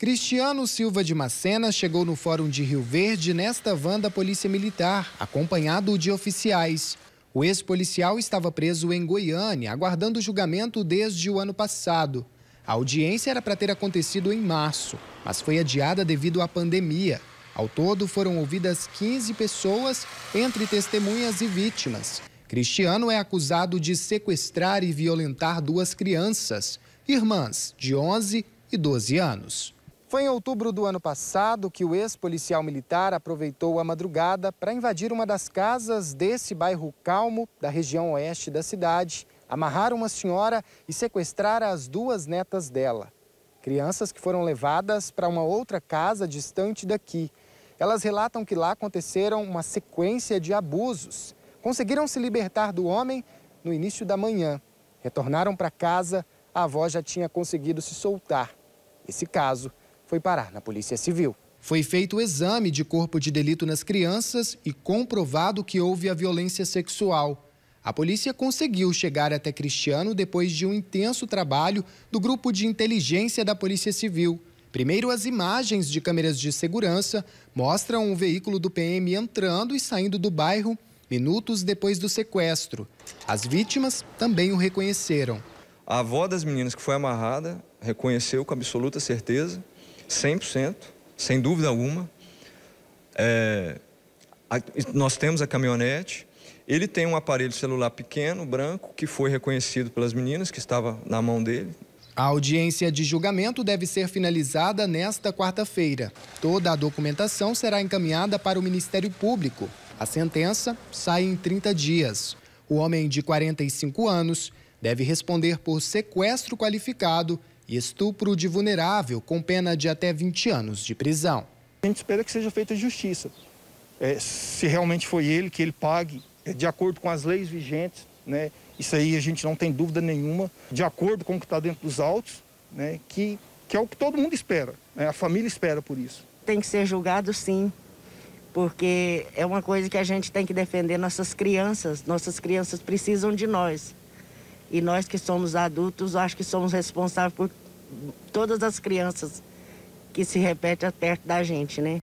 Cristiano Silva de Macenas chegou no Fórum de Rio Verde nesta van da Polícia Militar, acompanhado de oficiais. O ex-policial estava preso em Goiânia, aguardando julgamento desde o ano passado. A audiência era para ter acontecido em março, mas foi adiada devido à pandemia. Ao todo, foram ouvidas 15 pessoas, entre testemunhas e vítimas. Cristiano é acusado de sequestrar e violentar duas crianças, irmãs de 11 e 12 anos. Foi em outubro do ano passado que o ex-policial militar aproveitou a madrugada para invadir uma das casas desse bairro calmo, da região oeste da cidade, amarrar uma senhora e sequestrar as duas netas dela. Crianças que foram levadas para uma outra casa distante daqui. Elas relatam que lá aconteceram uma sequência de abusos. Conseguiram se libertar do homem no início da manhã. Retornaram para casa, a avó já tinha conseguido se soltar. Esse caso foi parar na Polícia Civil. Foi feito o exame de corpo de delito nas crianças e comprovado que houve a violência sexual. A polícia conseguiu chegar até Cristiano depois de um intenso trabalho do grupo de inteligência da Polícia Civil. Primeiro, as imagens de câmeras de segurança mostram um veículo do PM entrando e saindo do bairro minutos depois do sequestro. As vítimas também o reconheceram. A avó das meninas que foi amarrada reconheceu com absoluta certeza 100%, sem dúvida alguma. É, a, nós temos a caminhonete. Ele tem um aparelho celular pequeno, branco, que foi reconhecido pelas meninas, que estava na mão dele. A audiência de julgamento deve ser finalizada nesta quarta-feira. Toda a documentação será encaminhada para o Ministério Público. A sentença sai em 30 dias. O homem de 45 anos deve responder por sequestro qualificado e estupro de vulnerável com pena de até 20 anos de prisão. A gente espera que seja feita justiça. É, se realmente foi ele, que ele pague é, de acordo com as leis vigentes, né? Isso aí a gente não tem dúvida nenhuma, de acordo com o que está dentro dos autos, né? Que, que é o que todo mundo espera, né? a família espera por isso. Tem que ser julgado sim, porque é uma coisa que a gente tem que defender nossas crianças. Nossas crianças precisam de nós. E nós que somos adultos, acho que somos responsáveis por todas as crianças que se repetem perto da gente, né?